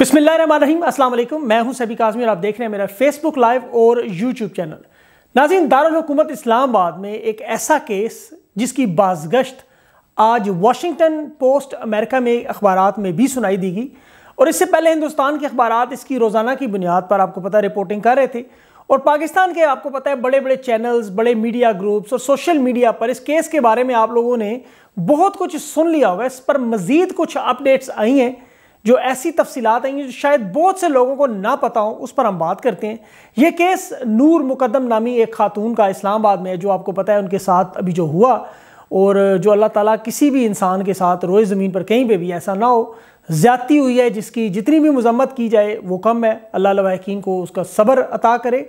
बिस्मिल्लाम अस्सलाम वालेकुम मैं हूं सभी काजमी और आप देख रहे हैं मेरा फेसबुक लाइव और यूट्यूब चैनल नाजीन दारकूमत इस्लामाबाद में एक ऐसा केस जिसकी बाजगश्त आज वाशिंगटन पोस्ट अमेरिका में अखबार में भी सुनाई दी गई और इससे पहले हिंदुस्तान के अखबार इसकी रोज़ाना की बुनियाद पर आपको पता रिपोर्टिंग कर रहे थे और पाकिस्तान के आपको पता है बड़े बड़े चैनल्स बड़े मीडिया ग्रुप्स और सोशल मीडिया पर इस केस के बारे में आप लोगों ने बहुत कुछ सुन लिया हुआ है इस पर मज़ीद कुछ अपडेट्स आई हैं जो ऐसी आई हैं जो शायद बहुत से लोगों को ना पता हो उस पर हम बात करते हैं ये केस नूर मुकदम नामी एक खातून का इस्लामाबाद में है जो आपको पता है उनके साथ अभी जो हुआ और जो अल्लाह ताला किसी भी इंसान के साथ रोज़ ज़मीन पर कहीं पे भी ऐसा ना हो ज़्यादती हुई है जिसकी जितनी भी मजम्मत की जाए वो कम है अल्लाह वकीन को उसका सब्र अता करे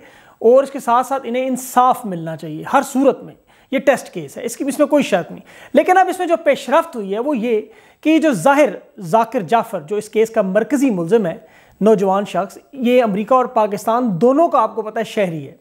और इसके साथ साथ इन्हें इंसाफ मिलना चाहिए हर सूरत में ये टेस्ट केस है इसकी इसमें कोई शर्त नहीं लेकिन अब इसमें जो पेशरफ हुई है वो ये कि जो जाहिर जाकिर जाफर जो इस केस का मरकज़ी मुलम है नौजवान शख्स ये अमरीका और पाकिस्तान दोनों का आपको पता है शहरी है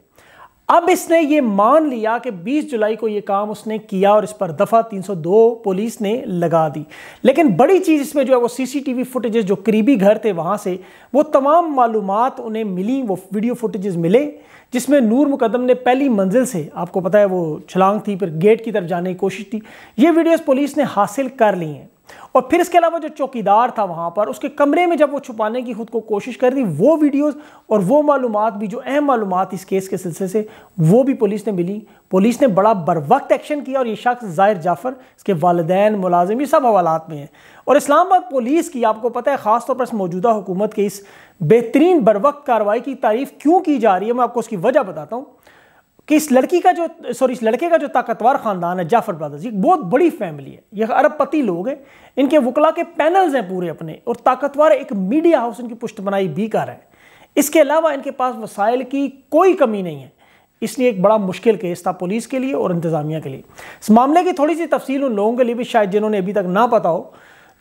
अब इसने ये मान लिया कि 20 जुलाई को ये काम उसने किया और इस पर दफ़ा 302 पुलिस ने लगा दी लेकिन बड़ी चीज़ इसमें जो है वो सीसीटीवी फुटेजेस जो करीबी घर थे वहाँ से वो तमाम मालूम उन्हें मिली वो वीडियो फुटेजेस मिले जिसमें नूर मुकदम ने पहली मंजिल से आपको पता है वो छलांग थी फिर गेट की तरफ जाने की कोशिश थी ये वीडियोज़ पुलिस ने हासिल कर ली हैं और फिर इसके अलावा जो चौकीदार था वहाँ पर उसके कमरे में जब वो छुपाने की खुद को कोशिश कर रही वो वीडियोस और वो मालूम भी जो अहम मालूम इस केस के सिलसिले से वो भी पुलिस ने मिली पुलिस ने बड़ा बर वक्त एक्शन किया और ये शख्स ज़ाहिर जाफ़र इसके वालदेन मुलाजिम ये सब हवालात में हैं और इस्लामाबाद पुलिस की आपको पता है ख़ासतौर पर इस मौजूदा हुकूमत के इस बेहतरीन बर वक्त कार्रवाई की तारीफ़ क्यों की जा रही है मैं आपको उसकी वजह बताता हूँ कि इस लड़की का जो सॉरी इस लड़के का जो ताकतवर ख़ानदान है जाफर ब्रदर्स ये बहुत बड़ी फैमिली है ये अरबपति लोग हैं इनके वकला के पैनल्स हैं पूरे अपने और ताकतवर एक मीडिया हाउस इनकी पुष्ट बनाई भी कर है इसके अलावा इनके पास वसाइल की कोई कमी नहीं है इसलिए एक बड़ा मुश्किल केस था पुलिस के लिए और इंतज़ामिया के लिए इस मामले की थोड़ी सी तफसील उन लोगों के लिए भी शायद जिन्होंने अभी तक ना पता हो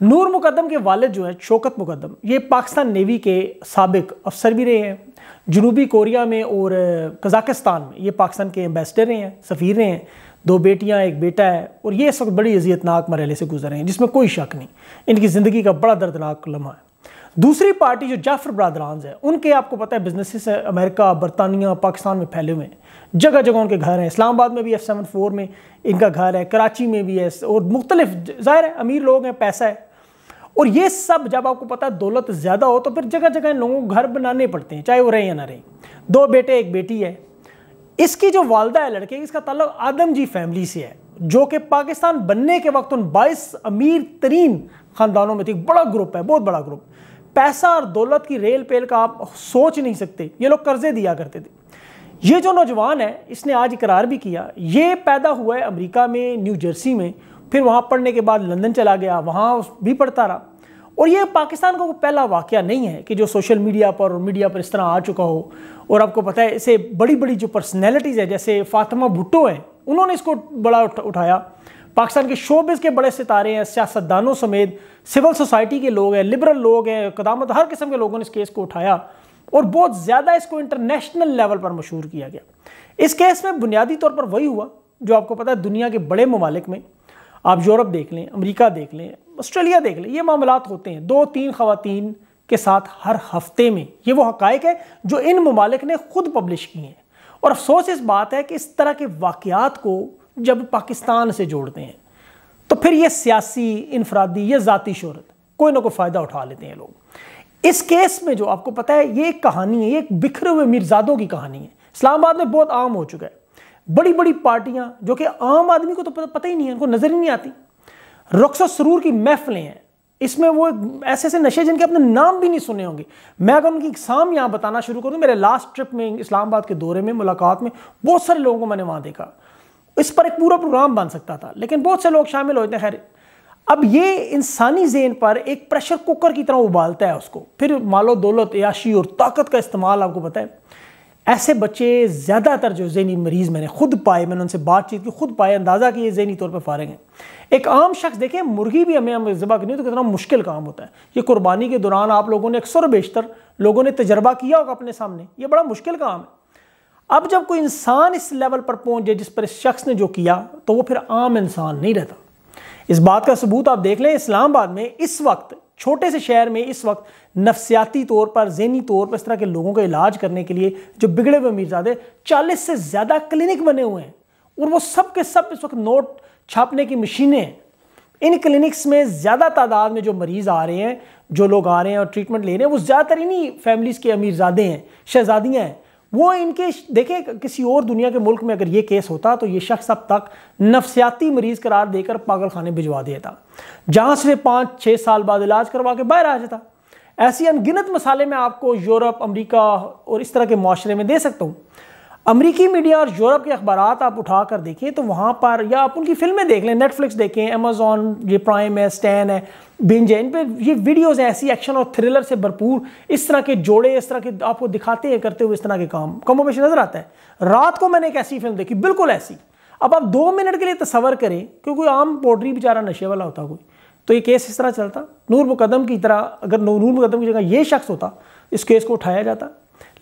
नूर मुकदम के वालद जो है शोकत मुकदम ये पाकिस्तान नेवी के सबक अफसर भी रहे हैं जनूबी कोरिया में और कजाकिस्तान में ये पाकिस्तान के एम्बेसडर रहे हैं सफ़ीर रहे हैं दो बेटियां एक बेटा है और ये इस वक्त बड़ी अजियतनाक मरहले से गुजर रहे हैं जिसमें कोई शक नहीं इनकी ज़िंदगी का बड़ा दर्दनाक लम्हा है दूसरी पार्टी जो जाफर ब्रादरानज है उनके आपको पता है बिजनेसिस है अमेरिका बरतानिया पाकिस्तान में फैले हुए हैं जगह जगह उनके घर हैं इस्लामाबाद में भी एफ सेवन फोर में इनका घर है कराची में भी है और मुख्तलिफ ज़ाहिर है अमीर लोग हैं पैसा है और ये सब जब आपको पता है दौलत ज़्यादा हो तो फिर जगह जगह लोगों को घर बनाने पड़ते हैं चाहे वो रहें या ना रहें दो बेटे एक बेटी है इसकी जो वालदा है लड़के इसका ताल्लुक आदम जी फैमिली से है जो कि पाकिस्तान बनने के वक्त उन बाईस अमीर तरीन ख़ानदानों में थी बड़ा ग्रुप है बहुत बड़ा ग्रुप पैसा और दौलत की रेल पेल का आप सोच नहीं सकते ये लोग कर्जे दिया करते थे ये जो नौजवान है इसने आज इकरार भी किया ये पैदा हुआ है अमेरिका में न्यू जर्सी में फिर वहाँ पढ़ने के बाद लंदन चला गया वहाँ भी पढ़ता रहा और ये पाकिस्तान का पहला वाक़ नहीं है कि जो सोशल मीडिया पर और मीडिया पर इस तरह आ चुका हो और आपको पता है इसे बड़ी बड़ी जो पर्सनैलिटीज़ है जैसे फातिमा भुट्टो हैं उन्होंने इसको बड़ा उठाया पाकिस्तान के शोबिस के बड़े सितारे हैं सियासतदानों समेत सिविल सोसाइटी के लोग हैं लिबरल लोग हैं कदामत हर किस्म के लोगों ने इस केस को उठाया और बहुत ज़्यादा इसको इंटरनेशनल लेवल पर मशहूर किया गया इस केस में बुनियादी तौर पर वही हुआ जो आपको पता है दुनिया के बड़े ममालिक में आप यूरोप देख लें अमेरिका देख लें ऑस्ट्रेलिया देख ले ये मामला होते हैं दो तीन खातन के साथ हर हफ्ते में ये वो हक़ है जो इन ममालिक ने खुद पब्लिश किए हैं और अफसोस इस बात है कि इस तरह के वाकियात को जब पाकिस्तान से जोड़ते हैं तो फिर ये सियासी इनफरादी या ज़ाती शहरत कोई ना कोई फ़ायदा उठा लेते हैं लोग इस केस में जो आपको पता है ये एक कहानी है ये एक बिखरे हुए मिर्जादों की कहानी है इस्लामाबाद में बहुत आम हो चुका है बड़ी बड़ी पार्टियां जो कि आम आदमी को तो पता ही नहीं है उनको नज़र ही नहीं आती रक्स सरूर की महफिलें हैं इसमें वो ऐसे ऐसे नशे जिनके अपने नाम भी नहीं सुने होंगे मैं अगर उनकी इकसाम यहाँ बताना शुरू करूँ मेरे लास्ट ट्रिप में इस्लामाबाद के दौरे में मुलाकात में बहुत सारे लोगों को मैंने वहाँ देखा इस पर एक पूरा प्रोग्राम बन सकता था लेकिन बहुत से लोग शामिल होते हैं खैर अब ये इंसानी जेन पर एक प्रेशर कुकर की तरह उबालता है उसको फिर मालो दौलत याशी और ताकत का इस्तेमाल आपको बताएं ऐसे बच्चे ज़्यादातर जो जहनी मरीज़ मैंने खुद पाए मैंने उनसे बातचीत की खुद पाए अंदाज़ा कि ये जहनी तौर पर फारग हैं एक आम शख्स देखें मुर्गी भी हमें हम जबा करनी हो तो कितना मुश्किल काम होता है ये कुर्बानी के दौरान आप लोगों ने अक्सर बेशतर लोगों ने तजर्बा किया होगा अपने सामने ये बड़ा मुश्किल काम है अब जब कोई इंसान इस लेवल पर पहुँच जाए जिस पर इस शख्स ने जो किया तो वो फिर आम इंसान नहीं रहता इस बात का सबूत आप देख लें इस्लामाबाद में इस वक्त छोटे से शहर में इस वक्त नफसियाती तौर पर जहनी तौर पर इस तरह के लोगों का इलाज करने के लिए जो बिगड़े हुए मीरजादे चालीस से ज़्यादा क्लिनिक बने हुए हैं और वो सब के सब इस वक्त नोट छापने की मशीनें हैं इन क्लिनिक्स में ज़्यादा तादाद में जो मरीज़ आ रहे हैं जो लोग आ रहे हैं और ट्रीटमेंट ले रहे हैं वो ज़्यादातर इन्हीं फैमिलीज़ के अमीरजादे हैं शहजादियाँ हैं वो इनके देखे किसी और दुनिया के मुल्क में अगर ये केस होता तो ये शख्स अब तक नफसियाती मरीज़ करार देकर पागल खाने भिजवा दिया था जहाँ से पाँच छः साल बाद इलाज करवा के बाहर आ जाता ऐसी अनगिनत मसाले मैं आपको यूरोप अमेरिका और इस तरह के माशरे में दे सकता हूँ अमरीकी मीडिया और यूरोप के अखबार आप उठा कर देखें तो वहाँ पर या आप उनकी फिल्में देख लें नेटफ्लिक्स देखें अमेजोन ये प्राइम है स्टैन है बिंज है इन पर ये वीडियोज़ हैं ऐसी एक्शन और थ्रिलर से भरपूर इस तरह के जोड़े इस तरह के आपको दिखाते हैं करते हुए इस तरह के काम कमों नज़र आता है रात को मैंने एक ऐसी फिल्म देखी बिल्कुल ऐसी अब आप दो मिनट के लिए तस्वर करें क्योंकि कोई आम पोड्री बेचारा नशे वाला होता कोई तो ये केस इस तरह चलता नूर मुकदम की तरह अगर नूर मुकदम की जगह ये शख्स होता इस केस को उठाया जाता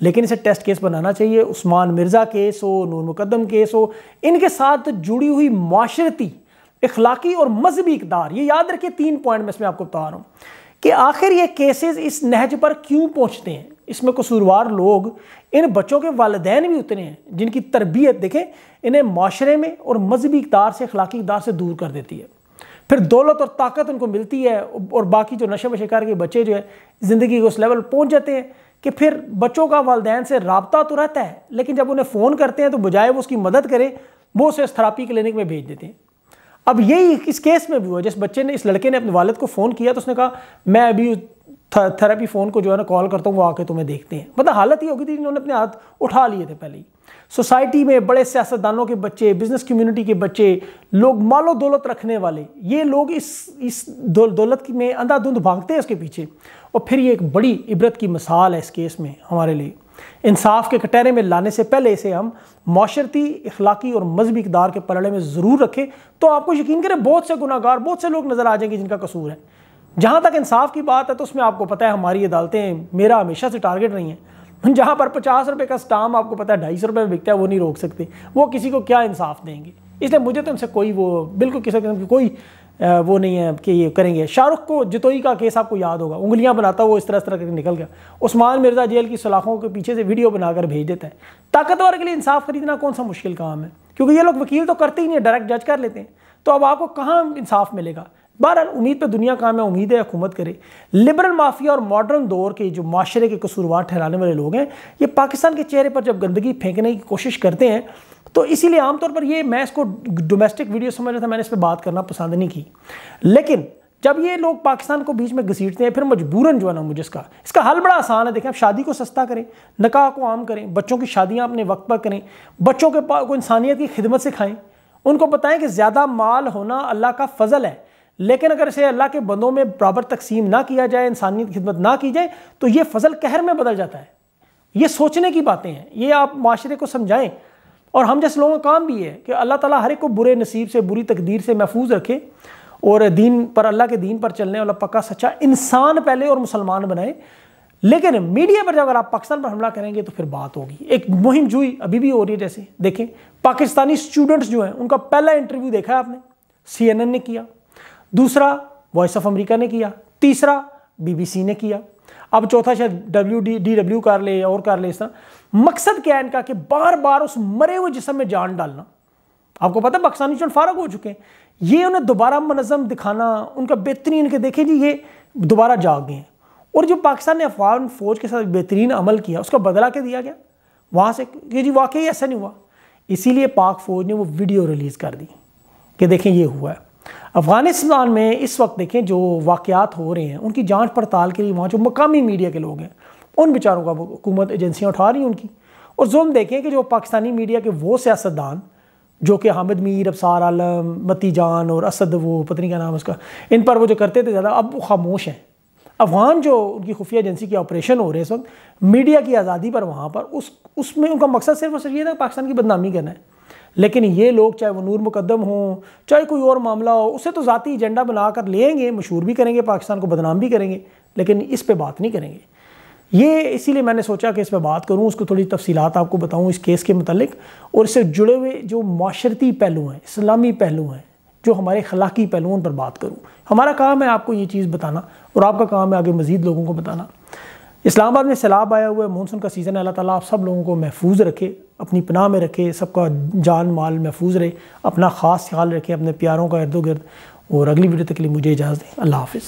लेकिन इसे टेस्ट केस बनाना चाहिए उस्मान मिर्ज़ा केस हो नूर मुकदम केस हो इनके साथ जुड़ी हुई माशरती इखलाकी और मजहबी इकदार ये याद रखिए तीन पॉइंट में इसमें आपको बता रहा हूँ कि आखिर ये केसेस इस नहज पर क्यों पहुँचते हैं इसमें कसूरवार लोग इन बच्चों के वालदेन भी उतरे हैं जिनकी तरबियत देखें इन्हें माशरे में और मजहबी इकदार से अखलाकी इकदार से दूर कर देती है फिर दौलत और ताकत उनको मिलती है और बाकी जो नशे वशे के बच्चे जो है ज़िंदगी के उस लेवल पहुँच जाते हैं कि फिर बच्चों का वालदेन से रबता तो रहता है लेकिन जब उन्हें फ़ोन करते हैं तो बजाय वो उसकी मदद करें वो उसे इस थेरापी क्लिनिक में भेज देते हैं अब यही इस केस में भी हुआ जिस बच्चे ने इस लड़के ने अपने वालद को फ़ोन किया तो उसने कहा मैं अभी थेरेपी फ़ोन को जो है ना कॉल करता हूँ वो आके तुम्हें देखते हैं मतलब हालत ही होगी थी जिन्होंने अपने हाथ उठा लिए थे पहले ही सोसाइटी में बड़े सियासतदानों के बच्चे बिजनेस कम्युनिटी के बच्चे लोग मालो दौलत रखने वाले ये लोग इस इस दौलत दो, में अंधाधुंध भागते हैं इसके पीछे और फिर ये एक बड़ी इबरत की मिसाल है इस केस में हमारे लिए इंसाफ के कटहरे में लाने से पहले इसे हम माशरती इखलाकी और मजहबी इकदार के पलड़े में ज़रूर रखें तो आपको यकीन करें बहुत से गुनागार बहुत से लोग नज़र आ जाएंगे जिनका कसूर है जहाँ तक इंसाफ की बात है तो उसमें आपको पता है हमारी अदालतें मेरा हमेशा से टारगेट रही हैं जहाँ पर पचास रुपये का स्टाम आपको पता है ढाई सौ रुपये में बिकता है वो नहीं रोक सकते वो किसी को क्या इंसाफ देंगे इसलिए मुझे तो इनसे कोई वो बिल्कुल किसी किस्म की कोई वो नहीं है कि ये करेंगे शाहरुख को जितोई का केस आपको याद होगा उंगलियां बनाता वो इस तरह इस तरह करके निकल गया उस्मान मिर्जा जेल की सलाखों के पीछे से वीडियो बनाकर भेज देता है ताकतवर के लिए इंसाफ खरीदना कौन सा मुश्किल काम है क्योंकि ये लोग वकील तो करते ही नहीं डायरेक्ट जज कर लेते हैं तो अब आपको कहाँ इंसाफ मिलेगा बहरहाल उम्मीद पर दुनिया काम है उम्मीद है हुकूमत करे लिबरल माफिया और मॉडर्न दौर के जो माशरे के कसूरवार ठहराने वाले लोग हैं ये पाकिस्तान के चेहरे पर जब गंदगी फेंकने की कोशिश करते हैं तो इसीलिए आमतौर पर ये मैं इसको डोमेस्टिक वीडियो समझ रहा था मैंने इस पर बात करना पसंद नहीं की लेकिन जब ये लोग पाकिस्तान को बीच में घसीटते हैं फिर मजबूरन जो है ना मुझे इसका इसका हल बड़ा आसान है देखें आप शादी को सस्ता करें निकाह को आम करें बच्चों की शादियाँ अपने वक्त पर करें बच्चों के पास को इंसानियत की खिदमत सिखाएं उनको बताएं कि ज़्यादा माल होना अल्लाह का फजल है लेकिन अगर इसे अल्लाह के बंदों में बराबर तकसीम ना किया जाए इंसानियत खिदमत ना की जाए तो ये फजल कहर में बदल जाता है ये सोचने की बातें हैं ये आप माशरे को समझाएं और हम जैसे लोगों का काम भी है कि अल्लाह ताला हर एक को बुरे नसीब से बुरी तकदीर से महफूज रखे और दीन पर अल्लाह के दीन पर चलने वाला पक्का सच्चा इंसान पहले और मुसलमान बनाए लेकिन मीडिया पर जब अगर आप पाकिस्तान पर हमला करेंगे तो फिर बात होगी एक मुहिम जुई अभी भी हो रही है जैसे देखें पाकिस्तानी स्टूडेंट्स जो हैं उनका पहला इंटरव्यू देखा है आपने सी ने किया दूसरा वॉइस ऑफ अमेरिका ने किया तीसरा बीबीसी ने किया अब चौथा शायद डब्ल्यू डी डी डब्ल्यू कर ले और कर ले इस तरह मकसद क्या है इनका कि बार बार उस मरे हुए जिसम में जान डालना आपको पता है पाकिस्तानी चुन फारग हो चुके हैं ये उन्हें दोबारा मनज़म दिखाना उनका बेहतरीन के देखें जी ये दोबारा जाग गए हैं और जो पाकिस्तान ने अफगान फ़ौज के साथ बेहतरीन अमल किया उसका बदला के दिया गया वहाँ से कि जी वाकई ऐसा नहीं हुआ इसीलिए पाक फ़ौज ने वो वीडियो रिलीज़ कर दी कि देखें ये हुआ है अफ़गानिस्तान में इस वक्त देखें जो वाक़ात हो रहे हैं उनकी जांच पड़ताल के लिए वहाँ जो मकामी मीडिया के लोग हैं उन बेचारों का हुकूमत एजेंसियाँ उठा रही हैं उनकी और जुम्म देखें कि जो पाकिस्तानी मीडिया के वो सियासतदान जो कि हामिद मीर अबसार आलम मती जान और असद वो पत्नी का नाम उसका इन पर वो जो करते थे ज़्यादा अब वो खामोश हैं अफगान जो उनकी खुफिया एजेंसी के ऑपरेशन हो रहे हैं इस वक्त मीडिया की आज़ादी पर वहाँ पर उस उसमें उनका मकसद सिर्फ और सिर्फ ये था पाकिस्तान की बदनामी करना है लेकिन ये लोग चाहे वो नूर मुकदम हों चाहे कोई और मामला हो उसे तो ज़ाती एजेंडा बनाकर लेंगे मशहूर भी करेंगे पाकिस्तान को बदनाम भी करेंगे लेकिन इस पर बात नहीं करेंगे ये इसीलिए मैंने सोचा कि इस पर बात करूँ उसको थोड़ी तफसीत आपको बताऊँ इस केस के मतलब और इससे जुड़े हुए जो माशरती पहलू हैं इस्लामी पहलू हैं जो हमारे खलाकी पहलुओं पर बात करूँ हमारा काम है आपको ये चीज़ बताना और आपका काम है आगे मज़ीद लोगों को बताना इस्लामाबाद में सैलाब आया हुआ है मानसून का सीज़न है अल्लाह ताला आप सब लोगों को महफूज रखे अपनी पनाह में रखे सबका जान माल महफूज रहे अपना ख़ास ख्याल रखें अपने प्यारों का इर्द गिर्द और अगली वीडियो तक के लिए मुझे इजाज़त दें अल्लाह हाफिज़